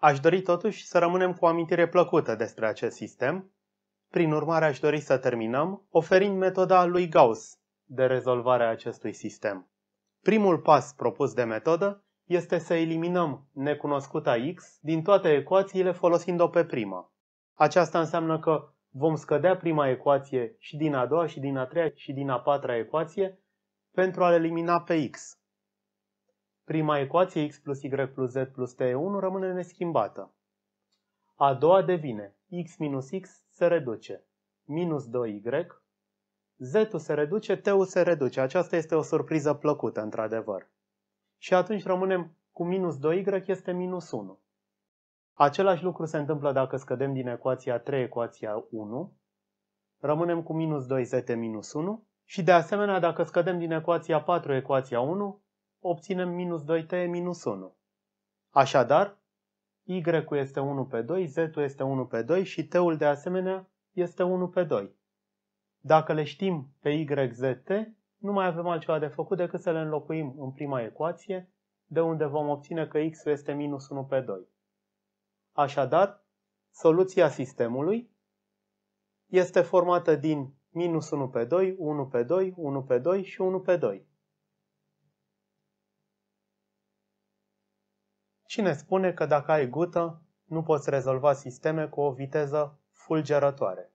Aș dori totuși să rămânem cu o amintire plăcută despre acest sistem. Prin urmare, aș dori să terminăm oferind metoda lui Gauss de rezolvare a acestui sistem. Primul pas propus de metodă este să eliminăm necunoscuta x din toate ecuațiile folosind-o pe prima. Aceasta înseamnă că vom scădea prima ecuație și din a doua și din a treia și din a patra ecuație pentru a-l elimina pe x. Prima ecuație x plus y plus z plus t 1 rămâne neschimbată. A doua devine x minus x se reduce, minus 2y, z se reduce, t se reduce. Aceasta este o surpriză plăcută, într-adevăr. Și atunci rămânem cu minus 2y este minus 1. Același lucru se întâmplă dacă scădem din ecuația 3 ecuația 1, rămânem cu minus 2z minus 1 și de asemenea dacă scădem din ecuația 4 ecuația 1, obținem minus 2t minus 1. Așadar, y este 1 pe 2, z este 1 pe 2 și t-ul de asemenea este 1 pe 2. Dacă le știm pe y, z, t, nu mai avem altceva de făcut decât să le înlocuim în prima ecuație, de unde vom obține că x este minus 1 pe 2. Așadar, soluția sistemului este formată din minus 1 pe 2, 1 pe 2, 1 pe 2 și 1 pe 2. Cine spune că dacă ai gută, nu poți rezolva sisteme cu o viteză fulgerătoare.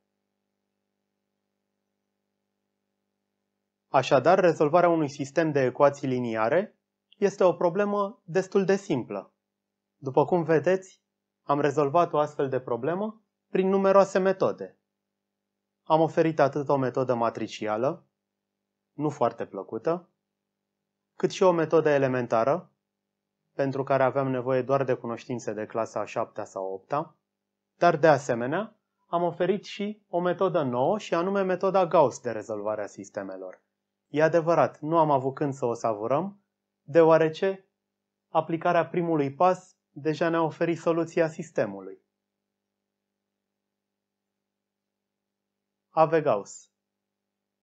Așadar, rezolvarea unui sistem de ecuații liniare este o problemă destul de simplă. După cum vedeți, am rezolvat o astfel de problemă prin numeroase metode. Am oferit atât o metodă matricială, nu foarte plăcută, cât și o metodă elementară, pentru care aveam nevoie doar de cunoștințe de clasa a 7 sau 8 dar de asemenea am oferit și o metodă nouă și anume metoda Gauss de rezolvare a sistemelor. E adevărat, nu am avut când să o savurăm, deoarece aplicarea primului pas deja ne-a oferit soluția sistemului. Ave Gauss